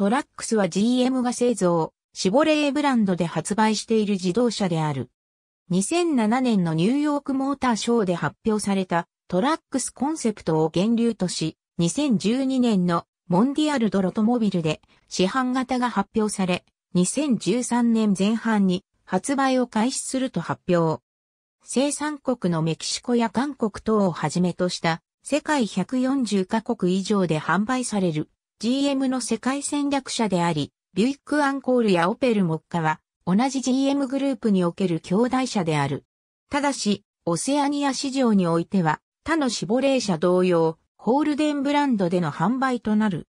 トラックスは GM が製造、シボレーブランドで発売している自動車である。2007年のニューヨークモーターショーで発表されたトラックスコンセプトを源流とし、2012年のモンディアルドロトモビルで市販型が発表され、2013年前半に発売を開始すると発表。生産国のメキシコや韓国等をはじめとした世界140カ国以上で販売される GM の世界戦略者であり、ビュイック・アンコールやオペル・モッカは、同じ GM グループにおける兄弟車である。ただし、オセアニア市場においては、他のシボレー車同様、ホールデンブランドでの販売となる。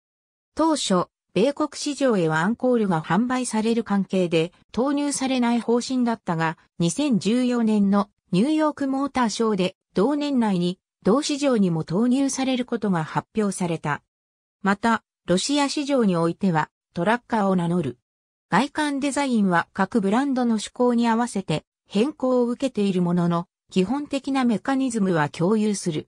当初、米国市場へはアンコールが販売される関係で投入されない方針だったが、2014年のニューヨークモーターショーで同年内に同市場にも投入されることが発表された。また、ロシア市場においてはトラッカーを名乗る。外観デザインは各ブランドの趣向に合わせて変更を受けているものの、基本的なメカニズムは共有する。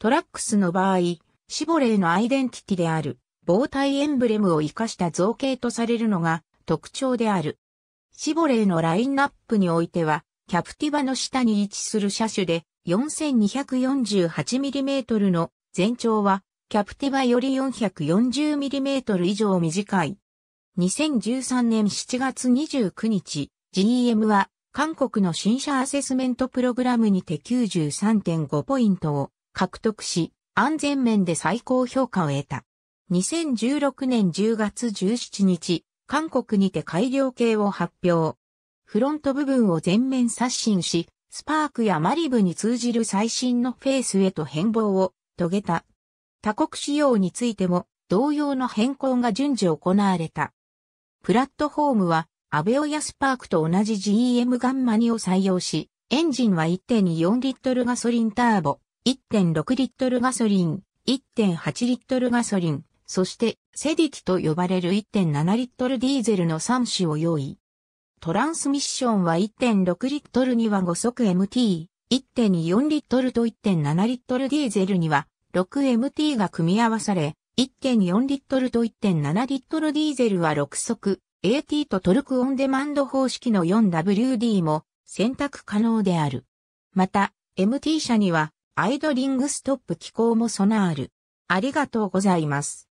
トラックスの場合、シボレーのアイデンティティである、防体エンブレムを活かした造形とされるのが特徴である。シボレーのラインナップにおいては、キャプティバの下に位置する車種で 4248mm の全長はキャプティバより 440mm 以上短い。2013年7月29日、GM は韓国の新車アセスメントプログラムにて93.5ポイントを獲得し、安全面で最高評価を得た。2016年10月17日、韓国にて改良系を発表。フロント部分を全面刷新し、スパークやマリブに通じる最新のフェースへと変貌を遂げた。他国仕様についても同様の変更が順次行われた。プラットフォームは、アベオヤスパークと同じ GM ガンマ2を採用し、エンジンは1.4リットルガソリンターボ、1.6リットルガソリン、1.8リットルガソリン、そしてセディキと呼ばれる1.7リットルディーゼルの3種を用意。トランスミッションは1.6リットルには5速 MT、1.4リットルと1.7リットルディーゼルには 6MT が組み合わされ、1.4リットルと1.7リットルディーゼルは6速、AT とトルクオンデマンド方式の 4WD も選択可能である。また、MT 車にはアイドリングストップ機構も備わる。ありがとうございます。